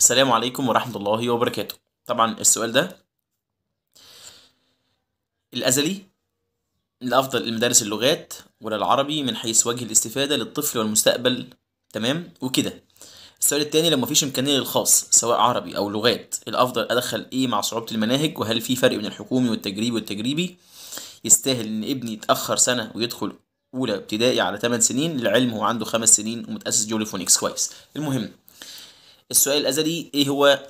السلام عليكم ورحمة الله وبركاته طبعا السؤال ده الأزلي الأفضل المدارس اللغات ولا العربي من حيث وجه الاستفادة للطفل والمستقبل تمام وكده السؤال التاني لو مفيش إمكانية للخاص سواء عربي أو لغات الأفضل أدخل إيه مع صعوبة المناهج وهل في فرق بين الحكومي والتجريبي والتجريبي يستاهل إن ابني يتأخر سنة ويدخل أولى ابتدائي على 8 سنين للعلم هو عنده 5 سنين ومتأسس جولي فونيكس كويس المهم السؤال الازلي ايه هو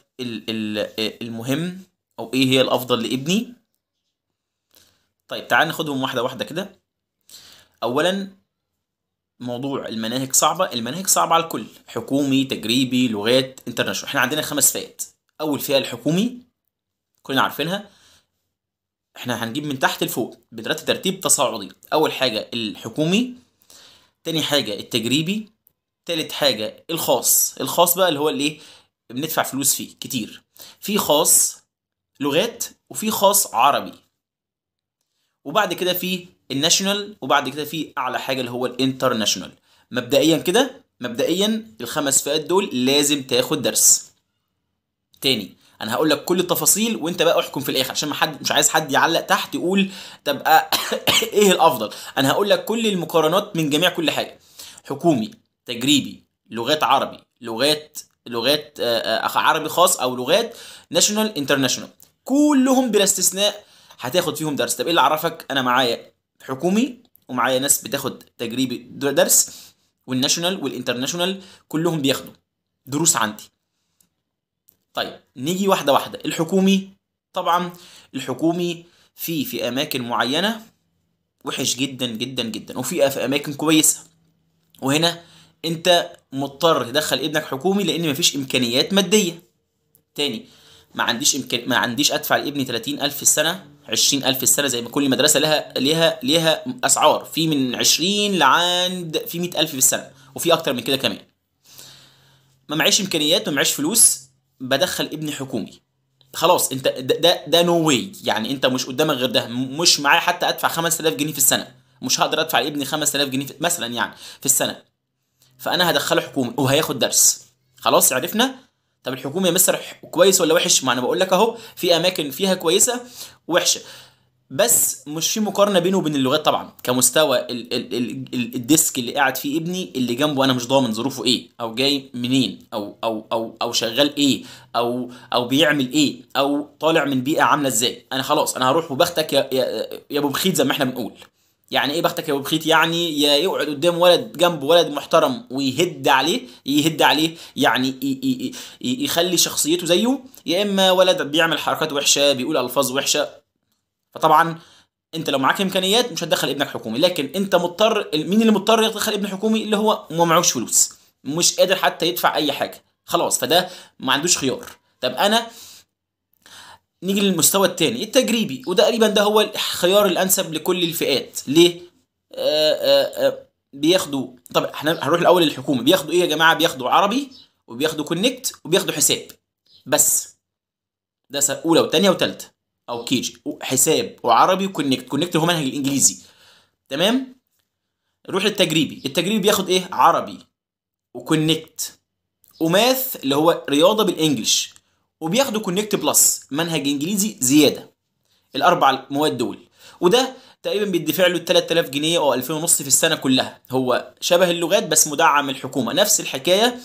المهم او ايه هي الافضل لابني طيب تعال ناخدهم واحده واحده كده اولا موضوع المناهج صعبه المناهج صعبه على الكل حكومي تجريبي لغات انترناشونال احنا عندنا خمس فئات اول فئه الحكومي كلنا عارفينها احنا هنجيب من تحت لفوق بدراسه ترتيب تصاعدي اول حاجه الحكومي تاني حاجه التجريبي تالت حاجه الخاص الخاص بقى اللي هو اللي بندفع فلوس فيه كتير في خاص لغات وفي خاص عربي وبعد كده في الناشونال وبعد كده في اعلى حاجه اللي هو الانترناشونال مبدئيا كده مبدئيا الخمس فئات دول لازم تاخد درس تاني انا هقول لك كل التفاصيل وانت بقى احكم في الاخر عشان ما حد مش عايز حد يعلق تحت يقول تبقى آه، ايه الافضل انا هقول لك كل المقارنات من جميع كل حاجه حكومي تجريبي لغات عربي لغات لغات آه، آه، عربي خاص او لغات ناشونال انترناشونال كلهم بلا استثناء هتاخد فيهم درس طب ايه اللي عرفك انا معايا حكومي ومعايا ناس بتاخد تجريبي درس والناشونال والانترناشونال كلهم بياخدوا دروس عندي طيب نيجي واحده واحده الحكومي طبعا الحكومي في في اماكن معينه وحش جدا جدا جدا وفي في اماكن كويسه وهنا انت مضطر تدخل ابنك حكومي لان مفيش امكانيات ماديه تاني ما عنديش امكان ما عنديش ادفع لابني 30000 في السنه 20000 في السنه زي ما كل مدرسه لها ليها ليها اسعار في من 20 لعند في 100000 في السنه وفي اكتر من كده كمان ما معيش امكانيات ما معيش فلوس بدخل ابني حكومي خلاص انت ده ده, نو واي يعني انت مش قدامك غير ده مش معايا حتى ادفع 5000 جنيه في السنه مش هقدر ادفع لابني 5000 جنيه مثلا يعني في السنه فانا هدخله حكومي وهياخد درس خلاص عرفنا طب الحكومه يا مستر كويس ولا وحش ما انا بقول لك اهو في اماكن فيها كويسه وحشه بس مش في مقارنه بينه وبين اللغات طبعا كمستوى ال ال ال الديسك اللي قاعد فيه ابني اللي جنبه انا مش ضامن ظروفه ايه او جاي منين او او او او شغال ايه او او بيعمل ايه او طالع من بيئه عامله ازاي انا خلاص انا هروح وبختك يا يا ابو بخيت زي ما احنا بنقول يعني ايه بختك يا ابو بخيت يعني يا يقعد قدام ولد جنبه ولد محترم ويهد عليه يهد عليه يعني يخلي شخصيته زيه يا اما ولد بيعمل حركات وحشه بيقول الفاظ وحشه فطبعا انت لو معاك امكانيات مش هتدخل ابنك حكومي لكن انت مضطر مين اللي مضطر يدخل ابن حكومي اللي هو ما معهوش فلوس مش قادر حتى يدفع اي حاجه خلاص فده ما عندوش خيار طب انا نيجي للمستوى الثاني التجريبي وده تقريبا ده هو الخيار الانسب لكل الفئات ليه آآ آه، آآ آه، آه، بياخدوا طب احنا هنروح الاول للحكومه بياخدوا ايه يا جماعه بياخدوا عربي وبياخدوا كونكت وبياخدوا حساب بس ده اولى وثانيه وثالثه او كي جي حساب وعربي وكونكت كونكت هو منهج الانجليزي تمام نروح للتجريبي التجريبي بياخد ايه عربي وكونكت وماث اللي هو رياضه بالانجلش وبياخدوا كونكت بلس منهج انجليزي زياده الاربع مواد دول وده تقريبا بيدفع له 3000 جنيه او 2000 ونص في السنه كلها هو شبه اللغات بس مدعم الحكومه نفس الحكايه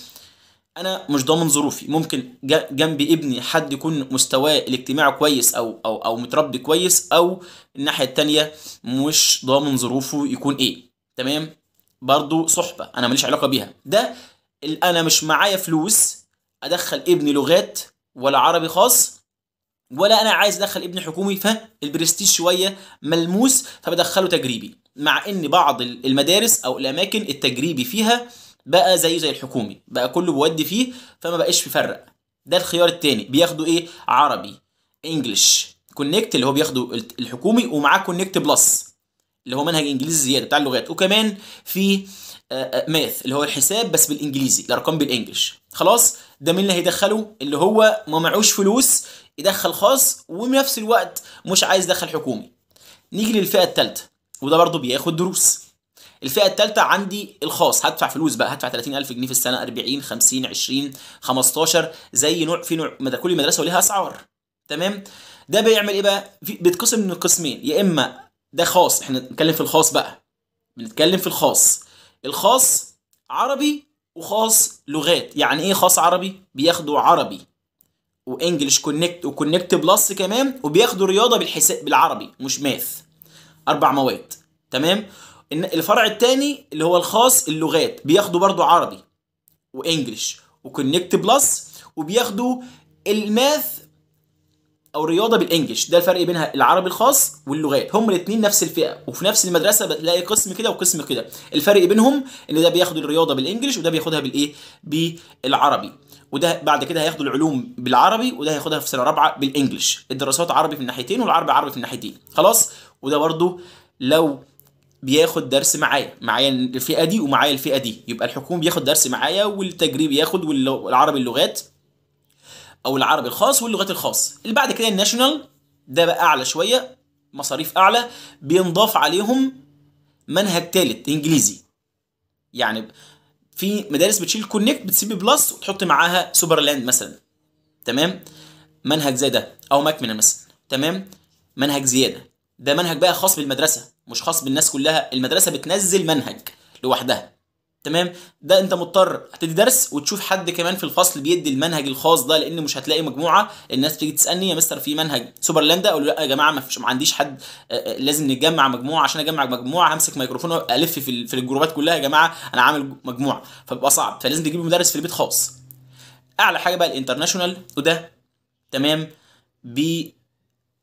انا مش ضامن ظروفي ممكن جنبي ابني حد يكون مستواه الاجتماعي كويس او او او متربي كويس او الناحيه الثانيه مش ضامن ظروفه يكون ايه تمام برضو صحبه انا ماليش علاقه بيها ده انا مش معايا فلوس ادخل ابني لغات ولا عربي خاص ولا انا عايز ادخل ابني حكومي فالبرستيج شويه ملموس فبدخله تجريبي مع ان بعض المدارس او الاماكن التجريبي فيها بقى زيه زي الحكومي بقى كله بودي فيه فما بقاش بيفرق ده الخيار الثاني بياخدوا ايه عربي انجلش كونكت اللي هو بياخده الحكومي ومعاه كونكت بلس اللي هو منهج انجليزي زياده بتاع اللغات وكمان في ماث آه، آه، اللي هو الحساب بس بالانجليزي الارقام بالانجلش خلاص ده مين اللي هيدخله اللي هو ما معوش فلوس يدخل خاص وبنفس الوقت مش عايز يدخل حكومي نيجي للفئه الثالثه وده برضه بياخد دروس الفئه الثالثه عندي الخاص هدفع فلوس بقى هدفع 30000 جنيه في السنه 40 50 20 15 زي نوع في نوع كل مدرسه وليها اسعار تمام ده بيعمل ايه بقى بيتقسم من قسمين يا اما ده خاص احنا بنتكلم في الخاص بقى بنتكلم في الخاص الخاص عربي وخاص لغات يعني ايه خاص عربي بياخدوا عربي وانجلش كونكت وكونكت بلس كمان وبياخدوا رياضه بالحساب بالعربي مش ماث اربع مواد تمام الفرع الثاني اللي هو الخاص اللغات بياخدوا برضو عربي وانجلش وكونكت بلس وبياخدوا الماث او رياضه بالانجلش ده الفرق بينها العربي الخاص واللغات هم الاثنين نفس الفئه وفي نفس المدرسه بتلاقي قسم كده وقسم كده الفرق بينهم ان ده بياخد الرياضه بالانجلش وده بياخدها بالايه بالعربي وده بعد كده هياخدوا العلوم بالعربي وده هياخدها في سنه رابعه بالانجلش الدراسات عربي في الناحيتين والعربي عربي في الناحيتين خلاص وده برضو لو بياخد درس معايا معايا الفئه دي ومعايا الفئه دي يبقى الحكومه بياخد درس معايا والتجريب ياخد والعربي اللغات او العربي الخاص واللغات الخاص اللي بعد كده الناشونال ده بقى اعلى شويه مصاريف اعلى بينضاف عليهم منهج ثالث انجليزي يعني في مدارس بتشيل كونكت بتسيب بلس وتحط معاها سوبر لاند مثلا تمام منهج زي ده او من مثلا تمام منهج زياده ده منهج بقى خاص بالمدرسه مش خاص بالناس كلها المدرسه بتنزل منهج لوحدها تمام ده انت مضطر هتدي درس وتشوف حد كمان في الفصل بيدي المنهج الخاص ده لان مش هتلاقي مجموعه الناس تيجي تسالني يا مستر في منهج سوبرلاندا اقول له لا يا جماعه ما فيش ما عنديش حد آه، آه، لازم نتجمع مجموعه عشان اجمع مجموعه همسك ميكروفون والف في الجروبات كلها يا جماعه انا عامل مجموعه فبقى صعب فلازم تجيب مدرس في البيت خاص اعلى حاجه بقى الانترناشونال وده تمام ب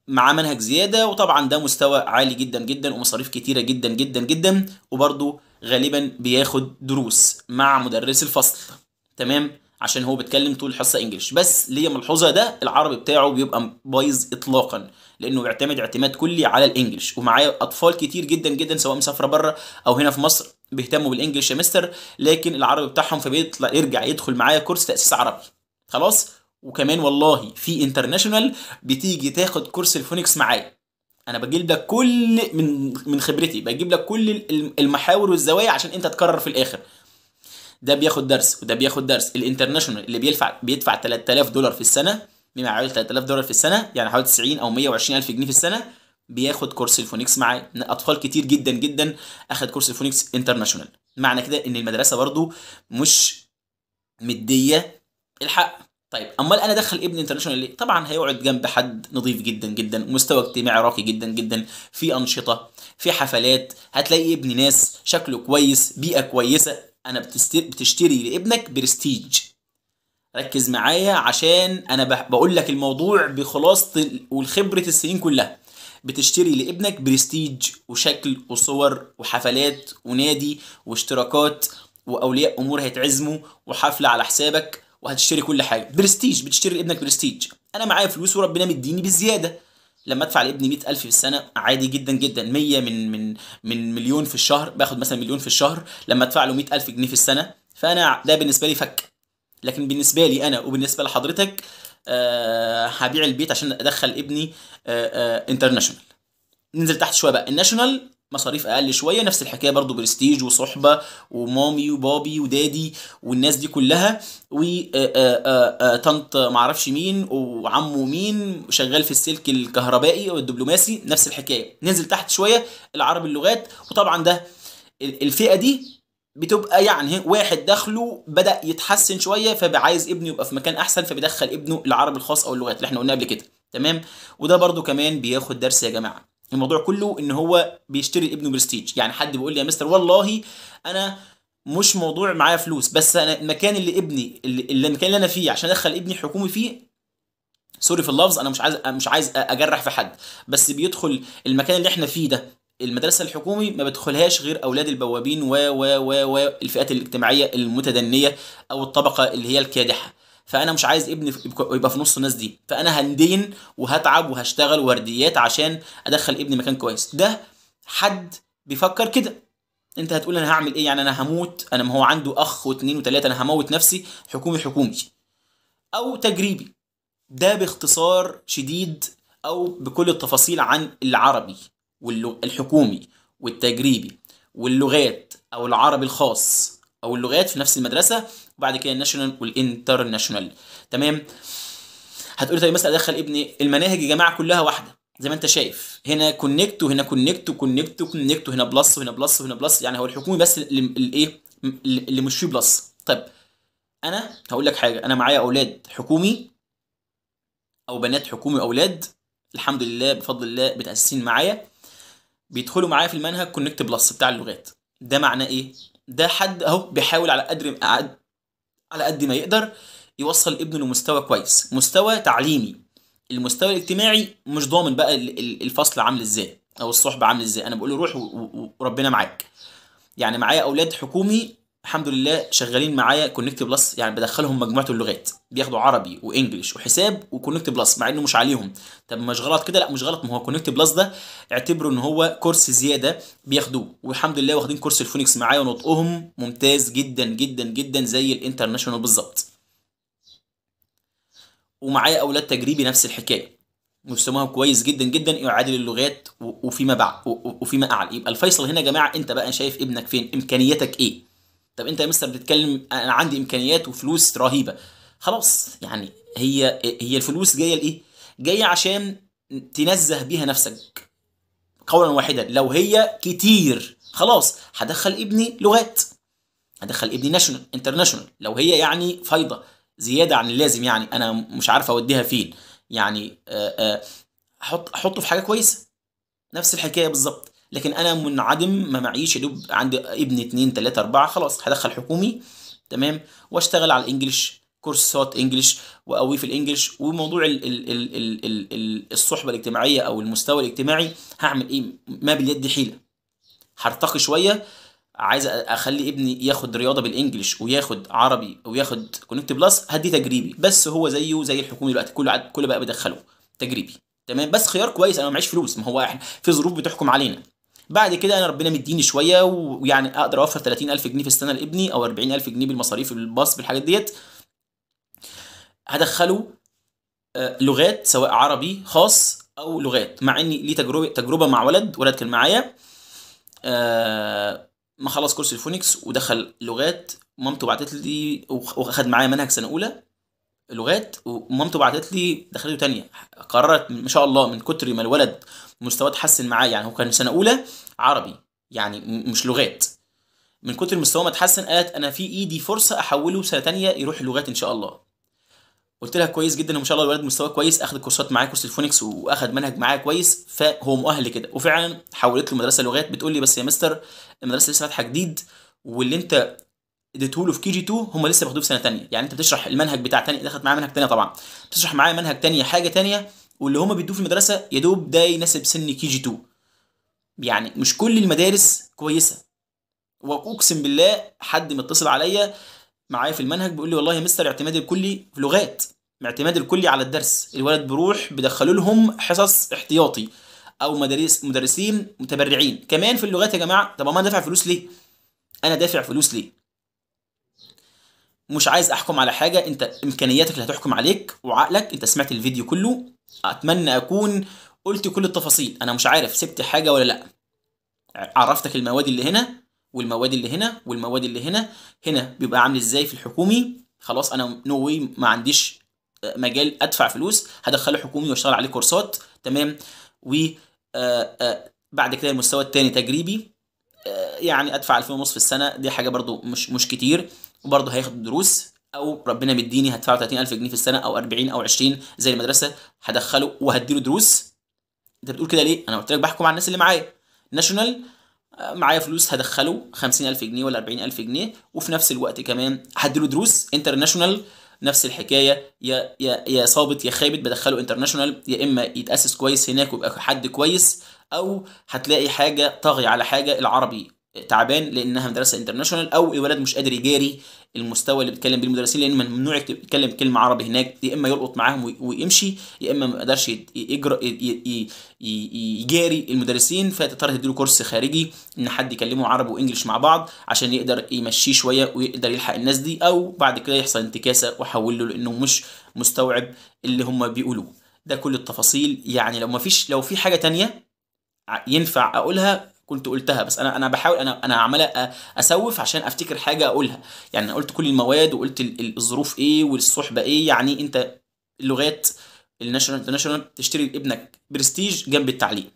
مع منهج زياده وطبعا ده مستوى عالي جدا جدا ومصاريف كتيره جدا جدا جدا وبرده غالبا بياخد دروس مع مدرس الفصل تمام عشان هو بيتكلم طول الحصه انجلش بس ليا ملحوظه ده العربي بتاعه بيبقى بايظ اطلاقا لانه بيعتمد اعتماد كلي على الانجليش ومعايا اطفال كتير جدا جدا سواء مسافره بره او هنا في مصر بيهتموا بالانجليش يا مستر لكن العربي بتاعهم فبيطلع يرجع يدخل معايا كورس تاسيس عربي خلاص وكمان والله في انترناشونال بتيجي تاخد كورس الفونكس معايا انا بجيب لك كل من من خبرتي بجيب لك كل المحاور والزوايا عشان انت تكرر في الاخر ده بياخد درس وده بياخد درس الانترناشونال اللي بيدفع بيدفع 3000 دولار في السنه بما يعادل 3000 دولار في السنه يعني حوالي 90 او 120 الف جنيه في السنه بياخد كورس الفونكس معاه اطفال كتير جدا جدا اخد كورس الفونكس انترناشونال معنى كده ان المدرسه برضو مش مديه الحق طيب امال انا ادخل ابني انترناشونال ليه؟ طبعا هيقعد جنب حد نظيف جدا جدا مستوى اجتماعي راقي جدا جدا في انشطه في حفلات هتلاقي ابن ناس شكله كويس بيئه كويسه انا بتشتري لابنك برستيج ركز معايا عشان انا بقول لك الموضوع بخلاصه وخبره السنين كلها بتشتري لابنك برستيج وشكل وصور وحفلات ونادي واشتراكات واولياء امور هيتعزموا وحفله على حسابك وهتشتري كل حاجه برستيج بتشتري لابنك برستيج انا معايا فلوس وربنا مديني بالزياده لما ادفع لابني 100000 في السنه عادي جدا جدا 100 من من من مليون في الشهر باخد مثلا مليون في الشهر لما ادفع له 100000 جنيه في السنه فانا ده بالنسبه لي فك لكن بالنسبه لي انا وبالنسبه لحضرتك أه هبيع البيت عشان ادخل ابني أه أه انترناشونال ننزل تحت شويه بقى الناشونال مصاريف اقل شويه نفس الحكايه برضو برستيج وصحبه ومامي وبابي ودادي والناس دي كلها وطنط آه، آه، آه، معرفش مين وعمه مين شغال في السلك الكهربائي او الدبلوماسي نفس الحكايه ننزل تحت شويه العرب اللغات وطبعا ده الفئه دي بتبقى يعني واحد دخله بدا يتحسن شويه فبعايز ابنه يبقى في مكان احسن فبيدخل ابنه العربي الخاص او اللغات اللي احنا قلناها قبل كده تمام وده برضو كمان بياخد درس يا جماعه الموضوع كله ان هو بيشتري ابنه برستيج يعني حد بيقول لي يا مستر والله انا مش موضوع معايا فلوس بس انا المكان اللي ابني اللي المكان اللي انا فيه عشان ادخل ابني حكومي فيه سوري في اللفظ انا مش عايز مش عايز اجرح في حد بس بيدخل المكان اللي احنا فيه ده المدرسة الحكومي ما بدخلهاش غير أولاد البوابين و و و و الفئات الاجتماعية المتدنية أو الطبقة اللي هي الكادحة فانا مش عايز ابني يبقى في نص الناس دي فانا هندين وهتعب وهشتغل ورديات عشان ادخل ابني مكان كويس ده حد بيفكر كده انت هتقول انا هعمل ايه يعني انا هموت انا ما هو عنده اخ واثنين وثلاثه انا هموت نفسي حكومي حكومي او تجريبي ده باختصار شديد او بكل التفاصيل عن العربي والحكومي والتجريبي واللغات او العربي الخاص او اللغات في نفس المدرسه بعد كده الناشونال والانترناشونال تمام هتقول طيب مثلا ادخل ابني المناهج يا جماعه كلها واحده زي ما انت شايف هنا كونكت وهنا كونكت وكونكت وكونكت وهنا بلس وهنا بلس وهنا بلس يعني هو الحكومي بس الايه اللي مش فيه بلس طيب انا هقول لك حاجه انا معايا اولاد حكومي او بنات حكومي واولاد الحمد لله بفضل الله متاسسين معايا بيدخلوا معايا في المنهج كونكت بلس بتاع اللغات ده معناه ايه ده حد اهو بيحاول على قدر على قد ما يقدر يوصل ابنه لمستوى كويس مستوى تعليمي المستوى الاجتماعي مش ضامن بقى الفصل عامل ازاي او الصحبه عامل ازاي انا بقول له روح وربنا معاك يعني معايا اولاد حكومي الحمد لله شغالين معايا كونكت بلس يعني بدخلهم مجموعه اللغات بياخدوا عربي وانجلش وحساب وكونكت بلس مع انه مش عليهم طب مش غلط كده لا مش غلط ما هو كونكت بلس ده اعتبره ان هو كورس زياده بياخدوه والحمد لله واخدين كورس الفونكس معايا ونطقهم ممتاز جدا جدا جدا زي الانترناشونال بالظبط ومعايا اولاد تجريبي نفس الحكايه مستواهم كويس جدا جدا يعادل اللغات وفيما بعد وفيما اعلى يبقى الفيصل هنا يا جماعه انت بقى شايف ابنك فين امكانياتك ايه طب انت يا مستر بتتكلم انا عندي امكانيات وفلوس رهيبه خلاص يعني هي هي الفلوس جايه لايه؟ جايه عشان تنزه بيها نفسك قولا واحدا لو هي كتير خلاص هدخل ابني لغات هدخل ابني ناشونال انترناشونال لو هي يعني فايضه زياده عن اللازم يعني انا مش عارف اوديها فين يعني آه، آه، احط احطه في حاجه كويسه نفس الحكايه بالظبط لكن انا منعدم ما معيش يا دوب عندي ابن اثنين ثلاثه اربعه خلاص هدخل حكومي تمام واشتغل على الانجليش كورسات انجلش واقويه في الانجلش وموضوع الـ الـ الـ الـ الـ الـ الصحبه الاجتماعيه او المستوى الاجتماعي هعمل ايه ما باليد حيله هرتقي شويه عايز اخلي ابني ياخد رياضه بالانجلش وياخد عربي وياخد كونكت بلس هدي تجريبي بس هو زيه زي الحكومه دلوقتي كله كله بقى بدخله تجريبي تمام بس خيار كويس انا معيش فلوس ما هو احنا في ظروف بتحكم علينا بعد كده انا ربنا مديني شويه ويعني اقدر اوفر 30000 جنيه في السنه لابني او 40000 جنيه بالمصاريف الباص بالحاجات ديت هدخله آه، لغات سواء عربي خاص او لغات مع اني لي تجربه تجربه مع ولد ولد كان معايا آه، ما خلص كورس الفونكس ودخل لغات مامته بعتت لي واخد معايا منهج سنه اولى لغات ومامته بعتت لي دخلته تانية قررت ما شاء الله من كتر ما الولد مستواه اتحسن معايا يعني هو كان سنه اولى عربي يعني مش لغات من كتر مستواه ما اتحسن قالت انا في ايدي فرصه احوله سنه تانية يروح لغات ان شاء الله قلت لها كويس جدا ما شاء الله الولد مستواه كويس اخذ كورسات معاه كورس الفونكس واخذ منهج معاه كويس فهو مؤهل كده وفعلا حولت له مدرسه لغات بتقول لي بس يا مستر المدرسه لسه فاتحه جديد واللي انت اديته له في كي جي 2 هم لسه بياخدوه في سنه ثانيه يعني انت بتشرح المنهج بتاع ثاني دخلت معاه منهج ثانيه طبعا بتشرح معاه منهج ثاني حاجه ثانيه واللي هم بيدوه في المدرسه يا دوب ده يناسب سن كي جي 2 يعني مش كل المدارس كويسه واقسم بالله حد متصل عليا معايا في المنهج بيقول لي والله يا مستر الاعتماد الكلي في لغات الاعتماد الكلي على الدرس الولد بروح بيدخلوا لهم حصص احتياطي او مدارس مدرسين متبرعين كمان في اللغات يا جماعه طب انا دافع فلوس ليه انا دافع فلوس ليه مش عايز احكم على حاجه انت امكانياتك اللي هتحكم عليك وعقلك انت سمعت الفيديو كله اتمنى اكون قلت كل التفاصيل انا مش عارف سبت حاجه ولا لا عرفتك المواد اللي هنا والمواد اللي هنا والمواد اللي هنا هنا بيبقى عامل ازاي في الحكومي خلاص انا نو no واي ما عنديش آه، مجال ادفع فلوس هدخله حكومي واشتغل عليه كورسات تمام و آه، آه، بعد كده المستوى الثاني تجريبي يعني ادفع 2000 ونص في السنه دي حاجه برده مش مش كتير وبرده هياخد دروس او ربنا مديني هدفع 30000 جنيه في السنه او 40 او 20 زي المدرسه هدخله وهديله دروس انت بتقول كده ليه انا قلت لك بحكم على الناس اللي معايا ناشونال معايا فلوس هدخله 50000 جنيه ولا 40000 جنيه وفي نفس الوقت كمان هديله دروس انترناشونال نفس الحكايه يا يا يا صابت يا خابت بدخله انترناشونال يا اما يتاسس كويس هناك ويبقى حد كويس او هتلاقي حاجه طاغيه على حاجه العربي تعبان لانها مدرسه انترناشونال او الولد مش قادر يجاري المستوى اللي بيتكلم بيه المدرسين لان ممنوع يتكلم كلمه عربي هناك يا اما يلقط معاهم ويمشي يا اما ما قدرش يجاري المدرسين فتضطر تديله كورس خارجي ان حد يكلمه عربي وانجلش مع بعض عشان يقدر يمشيه شويه ويقدر يلحق الناس دي او بعد كده يحصل انتكاسه واحول له لانه مش مستوعب اللي هم بيقولوه ده كل التفاصيل يعني لو ما فيش لو في حاجه تانية ينفع اقولها كنت قلتها بس انا انا بحاول انا انا عمال اسوف عشان افتكر حاجه اقولها يعني انا قلت كل المواد وقلت الظروف ايه والصحبه ايه يعني انت اللغات الناشونال انترناشونال تشتري لابنك برستيج جنب التعليم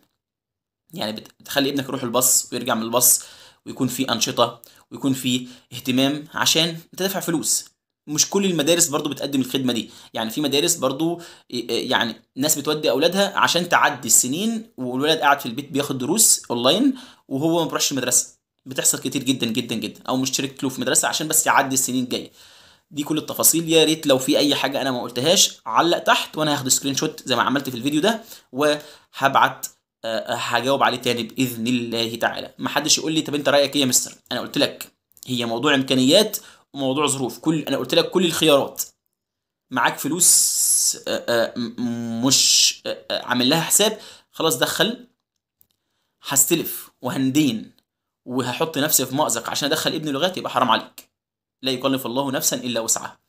يعني بتخلي ابنك يروح الباص ويرجع من الباص ويكون في انشطه ويكون في اهتمام عشان انت دافع فلوس مش كل المدارس برضو بتقدم الخدمه دي يعني في مدارس برضو إيه، إيه، يعني ناس بتودي اولادها عشان تعدي السنين والولد قاعد في البيت بياخد دروس اونلاين وهو ما بيروحش المدرسه بتحصل كتير جدا جدا جدا او مشترك له في مدرسه عشان بس يعدي السنين الجايه دي كل التفاصيل يا ريت لو في اي حاجه انا ما قلتهاش علق تحت وانا هاخد سكرين شوت زي ما عملت في الفيديو ده وهبعت آه، آه، هجاوب عليه تاني باذن الله تعالى ما حدش يقول لي طب انت رايك ايه يا مستر انا قلت لك هي موضوع امكانيات موضوع ظروف كل انا قلت لك كل الخيارات معاك فلوس آه، آه، مش آه، عامل لها حساب خلاص دخل هستلف وهندين وهحط نفسي في مأزق عشان ادخل ابني لغات يبقى حرام عليك لا يكلف الله نفسا الا وسعها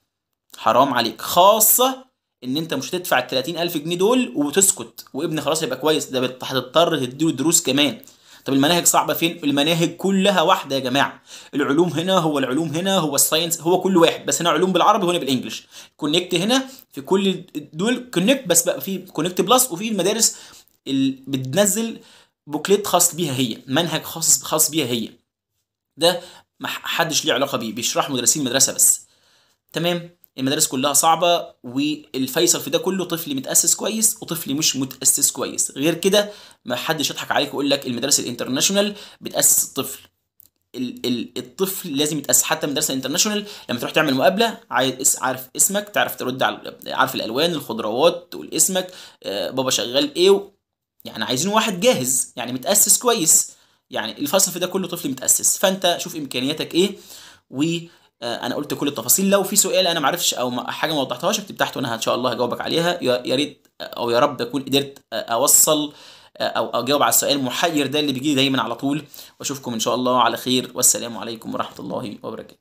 حرام عليك خاصه ان انت مش هتدفع ال 30000 جنيه دول وتسكت وابني خلاص هيبقى كويس ده هتضطر تديله دروس كمان طب المناهج صعبه فين المناهج كلها واحده يا جماعه العلوم هنا هو العلوم هنا هو الساينس هو كل واحد بس هنا علوم بالعربي وهنا بالانجلش كونكت هنا في كل دول كونكت بس بقى في كونكت بلس وفي المدارس اللي بتنزل بوكليت خاص بيها هي منهج خاص خاص بيها هي ده ما حدش ليه علاقه بيه بيشرح مدرسين المدرسه بس تمام المدارس كلها صعبة والفيصل في ده كله طفل متأسس كويس وطفل مش متأسس كويس غير كده ما حدش يضحك عليك ويقول لك المدارس الانترناشونال بتاسس الطفل الطفل لازم يتاسس حتى مدرسه انترناشونال لما تروح تعمل مقابله عايز عارف اسمك تعرف ترد على عارف الالوان الخضروات تقول اسمك آه، بابا شغال ايه يعني عايزين واحد جاهز يعني متاسس كويس يعني الفصل في ده كله طفل متاسس فانت شوف امكانياتك ايه و آه، انا قلت كل التفاصيل لو في سؤال انا معرفش او حاجه ما وضحتهاش اكتب تحت وانا ان شاء الله هجاوبك عليها يا ريت او يا رب اكون قدرت اوصل او اجاوب على السؤال المحير ده اللي بيجي دايما على طول واشوفكم ان شاء الله على خير والسلام عليكم ورحمه الله وبركاته